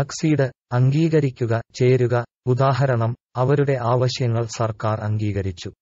അക്സീഡ് അംഗീകരിക്കുക ചേരുക ഉദാഹരണം അവരുടെ ആവശ്യങ്ങൾ സർക്കാർ അംഗീകരിച്ചു